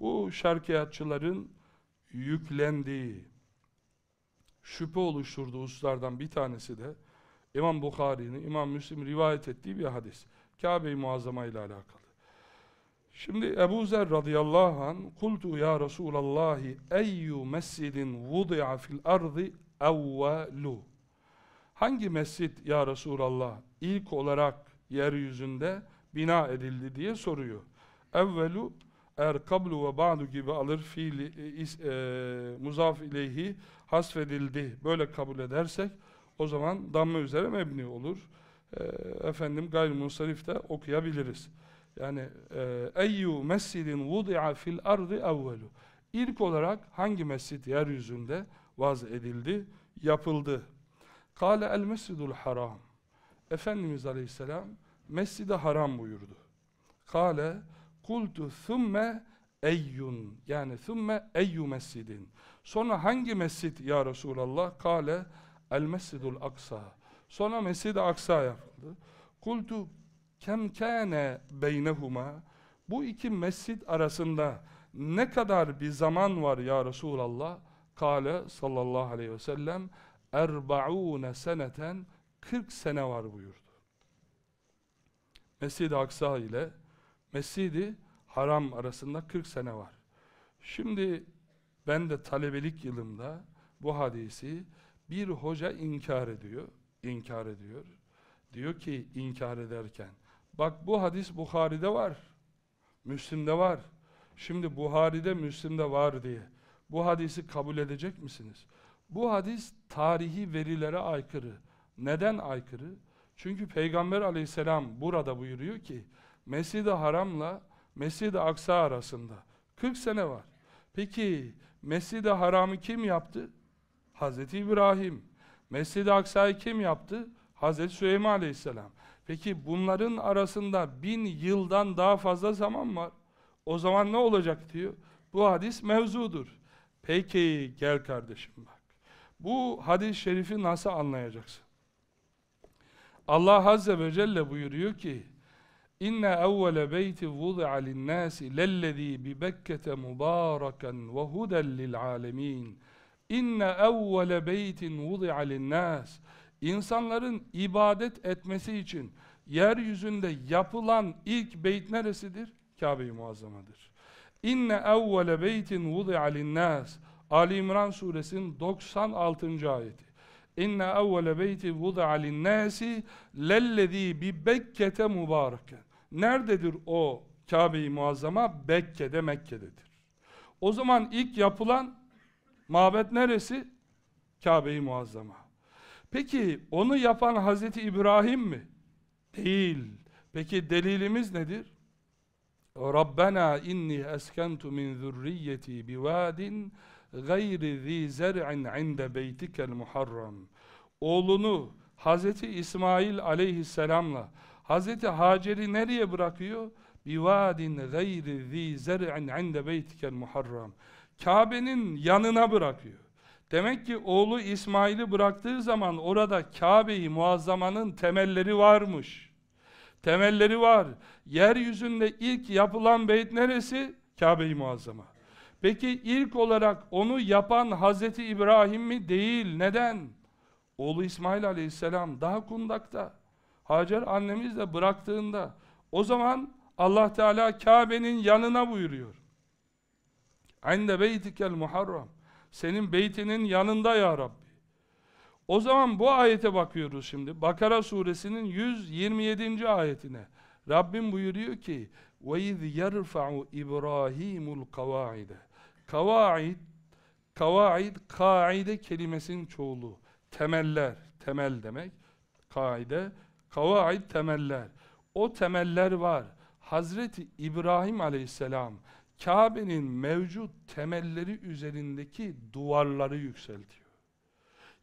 Bu şarkiyatçıların yüklendiği, şüphe oluşturduğu hususlardan bir tanesi de İmam Bukhari'nin, İmam Müslim rivayet ettiği bir hadis. Kabe-i Muazzama ile alakalı. Şimdi Ebu Zer radıyallahu an kultu ya Resulallahi eyyu mescidin vudi'a fil ardı evvelu Hangi mescid ya Resulallah ilk olarak yeryüzünde bina edildi diye soruyor. Evvelu eğer kablu ve ba'du gibi alır fiili e, is, e, muzaf ileyhi hasfedildi böyle kabul edersek o zaman damme üzere mebni olur. E, efendim gayrimunsarif de okuyabiliriz. Yani e, eyyu mescidin vudi'a fil ardı evvelu. İlk olarak hangi mescid yeryüzünde vaz edildi, yapıldı? Kale el mescidul haram. Efendimiz Aleyhisselam mescide haram buyurdu. Kale Kultu thumme eyyun yani thumme eyyu mescidin. Sonra hangi mescid ya Resulallah? Kale el mescidul aksa. Sonra mescid-i aksa yapıldı. Kultu kem kâne beynehuma. Bu iki mescid arasında ne kadar bir zaman var ya Resulallah? Kale sallallahu aleyhi ve sellem erbaûne seneten 40 sene var buyurdu. Mescid-i Aksa ile mescid Haram arasında 40 sene var. Şimdi ben de talebelik yılımda bu hadisi bir hoca inkar ediyor. İnkar ediyor. Diyor ki inkar ederken bak bu hadis Bukhari'de var. Müslim'de var. Şimdi Buhari'de, Müslim'de var diye. Bu hadisi kabul edecek misiniz? Bu hadis tarihi verilere aykırı. Neden aykırı? Çünkü Peygamber aleyhisselam burada buyuruyor ki Mescid-i Haram'la Mescid-i Aksa arasında 40 sene var. Peki Mescid-i Haram'ı kim yaptı? Hazreti İbrahim. Mescid-i Aksa'yı kim yaptı? Hazreti Süleyman Aleyhisselam. Peki bunların arasında bin yıldan daha fazla zaman var. O zaman ne olacak diyor. Bu hadis mevzudur. Peki gel kardeşim bak. Bu hadis-i şerifi nasıl anlayacaksın? Allah Azze ve Celle buyuruyor ki İnne evvele beyti vudi'a linnâsi lellezî bi Bekke'te mübâraken ve huden lil âlemîn. İnne evvele beytin vudi'a linnâs. İnsanların ibadet etmesi için yeryüzünde yapılan ilk beyt neresidir? Kabe-i Muazzama'dır. İnne evvele beytin vudi'a linnâs. Ali İmran suresinin 96. ayeti. İnne evvele beyti vudi'a linnâsi lellezî bi Bekke'te mübâraken. Nerededir o Kabe-i Muazzama? Bekke'de, Mekke'dedir. O zaman ilk yapılan mabet neresi? Kabe-i Muazzama. Peki onu yapan Hazreti İbrahim mi? Değil. Peki delilimiz nedir? Rabbena inni eskentu min zürriyeti biwa'din, gayri zi zer'in inde beytikel muharram. Oğlunu Hazreti İsmail aleyhisselamla Hazreti Hacer'i nereye bırakıyor? Bivadin gayri zi zer'in inde beytikel muharram. Kabe'nin yanına bırakıyor. Demek ki oğlu İsmail'i bıraktığı zaman orada Kabe'yi Muazzama'nın temelleri varmış. Temelleri var. Yeryüzünde ilk yapılan beyt neresi? Kabe-i Muazzama. Peki ilk olarak onu yapan Hazreti İbrahim mi? Değil. Neden? Oğlu İsmail aleyhisselam daha kundakta. Hacer annemiz de bıraktığında o zaman Allah Teala Kabe'nin yanına buyuruyor. Ende beytikel muharram. Senin beytinin yanında ya Rabbi. O zaman bu ayete bakıyoruz şimdi. Bakara suresinin 127. ayetine. Rabbim buyuruyor ki وَاِذْ يَرْفَعُ اِبْرَاهِيمُ الْقَوَاعِدَ Kavaid, kavaid, kaide kelimesinin çoğulu. Temeller, temel demek. Kaide, Kavaid temeller. O temeller var. Hazreti İbrahim aleyhisselam Kabe'nin mevcut temelleri üzerindeki duvarları yükseltiyor.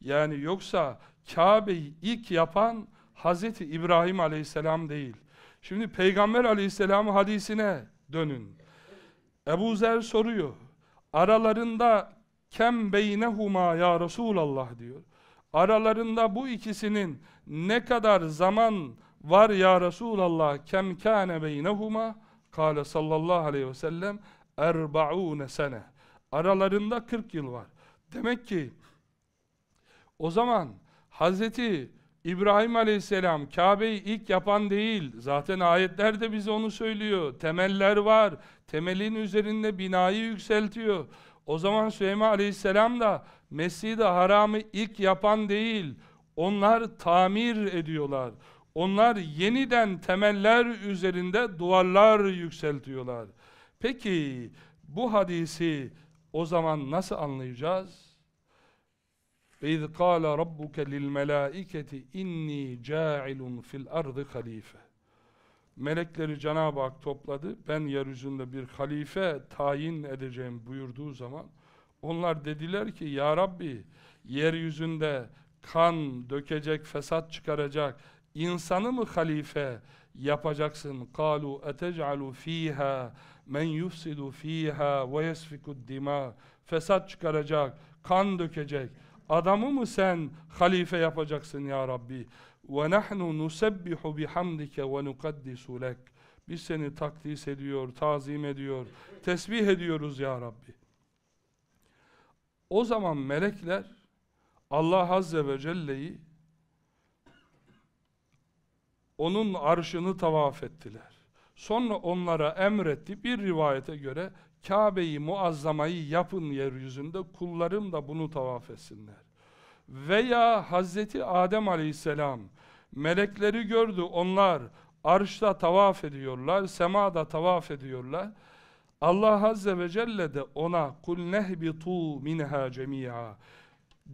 Yani yoksa Kabe'yi ilk yapan Hazreti İbrahim aleyhisselam değil. Şimdi Peygamber aleyhisselam hadisine dönün. Ebu Zer soruyor. Aralarında kem beynehuma ya Resulallah diyor. Aralarında bu ikisinin ne kadar zaman var ya Resulallah kem kâne beynehuma kâle sallallahu aleyhi ve sellem erbaûne sene aralarında 40 yıl var. Demek ki o zaman Hazreti İbrahim Aleyhisselam Kabe'yi ilk yapan değil. Zaten ayetler de bize onu söylüyor. Temeller var. Temelin üzerinde binayı yükseltiyor. O zaman Süleyman Aleyhisselam da Mescid-i Haram'ı ilk yapan değil, onlar tamir ediyorlar. Onlar yeniden temeller üzerinde duvarlar yükseltiyorlar. Peki bu hadisi o zaman nasıl anlayacağız? وَاِذْ قَالَ رَبُّكَ لِلْمَلَائِكَةِ اِنِّي جَاعِلٌ فِي الْأَرْضِ خَلِيفَةً melekleri Cenab-ı Hak topladı. Ben yeryüzünde bir halife tayin edeceğim buyurduğu zaman onlar dediler ki ya Rabbi yeryüzünde kan dökecek, fesat çıkaracak insanı mı halife yapacaksın? Kalu etec'alu fiha men yufsidu fiha ve yesfikud dima. Fesat çıkaracak, kan dökecek adamı mı sen halife yapacaksın ya Rabbi? Ve وَنَحْنُ نُسَبِّحُ ve وَنُقَدِّسُ لَكَ Biz seni takdis ediyor, tazim ediyor, tesbih ediyoruz ya Rabbi. O zaman melekler Allah Azze ve Celle'yi onun arşını tavaf ettiler. Sonra onlara emretti bir rivayete göre Kabe'yi muazzamayı yapın yeryüzünde kullarım da bunu tavaf etsinler. Veya Hazreti Adem aleyhisselam melekleri gördü onlar arşta tavaf ediyorlar, semada tavaf ediyorlar. Allah Azze ve Celle de ona kul nehbitu minha cemia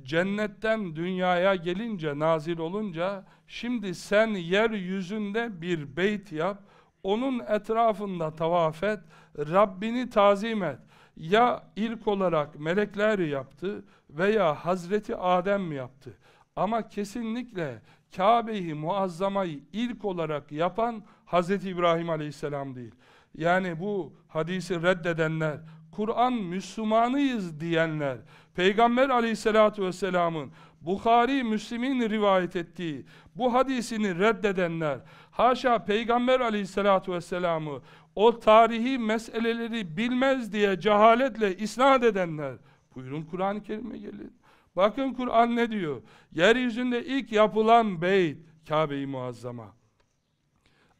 cennetten dünyaya gelince nazil olunca şimdi sen yeryüzünde bir beyt yap onun etrafında tavaf et Rabbini tazim et ya ilk olarak melekler yaptı veya Hazreti Adem mi yaptı. Ama kesinlikle Kabe'yi muazzamayı ilk olarak yapan Hazreti İbrahim aleyhisselam değil. Yani bu hadisi reddedenler, Kur'an Müslümanıyız diyenler, Peygamber Aleyhisselatü vesselamın Bukhari Müslim'in rivayet ettiği bu hadisini reddedenler, haşa Peygamber Aleyhisselatü vesselamı o tarihi meseleleri bilmez diye cehaletle isnat edenler, buyurun Kur'an-ı Kerim'e gelin. Bakın Kur'an ne diyor? Yeryüzünde ilk yapılan beyt, Kabe-i Muazzama.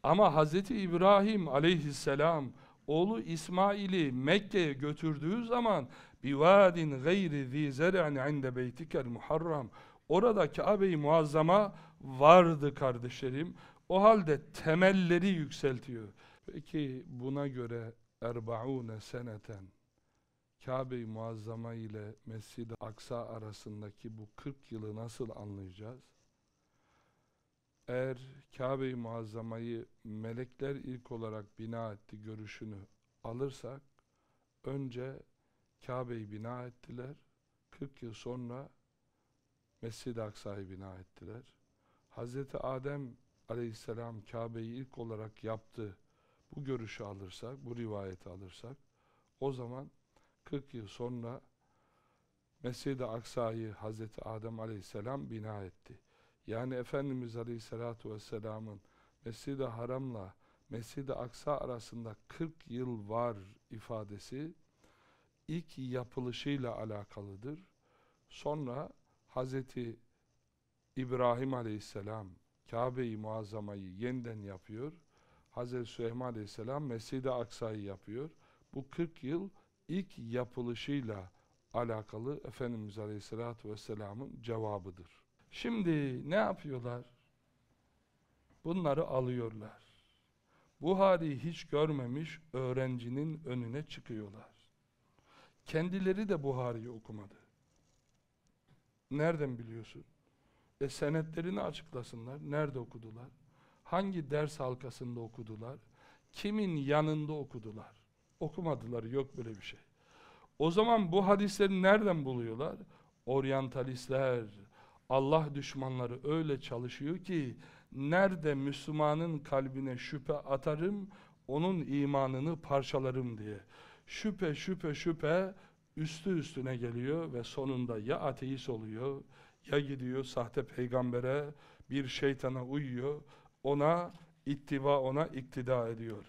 Ama Hz. İbrahim aleyhisselam, oğlu İsmail'i Mekke'ye götürdüğü zaman bivadin gayri zi zer'in inde beytikel muharram orada Kabe-i Muazzama vardı kardeşlerim. O halde temelleri yükseltiyor. Peki buna göre erbaune seneten Kabe-i Muazzama ile Mescid-i Aksa arasındaki bu 40 yılı nasıl anlayacağız? Eğer Kabe-i Muazzama'yı melekler ilk olarak bina etti görüşünü alırsak, önce Kabe'yi bina ettiler, 40 yıl sonra Mescid-i Aksa'yı bina ettiler. Hz. Adem aleyhisselam Kabe'yi ilk olarak yaptı bu görüşü alırsak, bu rivayeti alırsak o zaman 40 yıl sonra Mescid-i Aksa'yı Hazreti Adem Aleyhisselam bina etti. Yani Efendimiz Aleyhisselatü Vesselam'ın Mescid-i Haram'la Mescid-i Aksa arasında 40 yıl var ifadesi ilk yapılışıyla alakalıdır. Sonra Hazreti İbrahim Aleyhisselam Kabe-i Muazzama'yı yeniden yapıyor Hazreti Süleyman Aleyhisselam Mescid-i Aksa'yı yapıyor. Bu 40 yıl ilk yapılışıyla alakalı Efendimiz Aleyhisselatü Vesselam'ın cevabıdır. Şimdi ne yapıyorlar? Bunları alıyorlar. Bu hali hiç görmemiş öğrencinin önüne çıkıyorlar. Kendileri de Buhari'yi okumadı. Nereden biliyorsun? E senetlerini açıklasınlar. Nerede okudular? hangi ders halkasında okudular, kimin yanında okudular. Okumadılar, yok böyle bir şey. O zaman bu hadisleri nereden buluyorlar? Oryantalistler, Allah düşmanları öyle çalışıyor ki, nerede Müslümanın kalbine şüphe atarım, onun imanını parçalarım diye. Şüphe, şüphe, şüphe üstü üstüne geliyor ve sonunda ya ateist oluyor, ya gidiyor sahte peygambere, bir şeytana uyuyor, ona ittiba ona iktida ediyor.